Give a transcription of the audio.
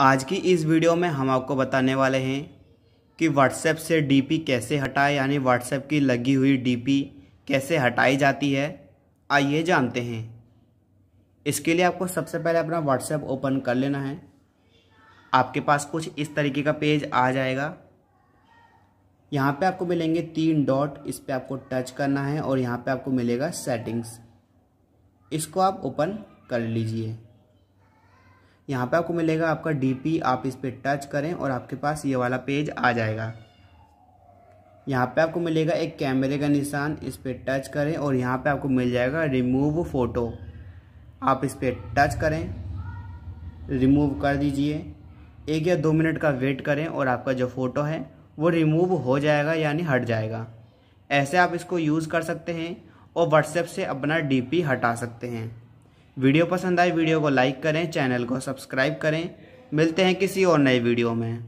आज की इस वीडियो में हम आपको बताने वाले हैं कि व्हाट्सएप से डीपी कैसे हटाएं यानी व्हाट्सएप की लगी हुई डीपी कैसे हटाई जाती है आइए जानते हैं इसके लिए आपको सबसे पहले अपना व्हाट्सएप ओपन कर लेना है आपके पास कुछ इस तरीके का पेज आ जाएगा यहाँ पे आपको मिलेंगे तीन डॉट इस पर आपको टच करना है और यहाँ पे आपको मिलेगा सेटिंग्स इसको आप ओपन कर लीजिए यहाँ पे आपको मिलेगा आपका डीपी आप इस पर टच करें और आपके पास ये वाला पेज आ जाएगा यहाँ पे आपको मिलेगा एक कैमरे का निशान इस पर टच करें और यहाँ पे आपको मिल जाएगा रिमूव फ़ोटो आप इस पर टच करें रिमूव कर दीजिए एक या दो मिनट का वेट करें और आपका जो फ़ोटो है वो रिमूव हो जाएगा यानी हट जाएगा ऐसे आप इसको यूज़ कर सकते हैं और व्हाट्सएप से अपना डीपी हटा सकते हैं वीडियो पसंद आए वीडियो को लाइक करें चैनल को सब्सक्राइब करें मिलते हैं किसी और नए वीडियो में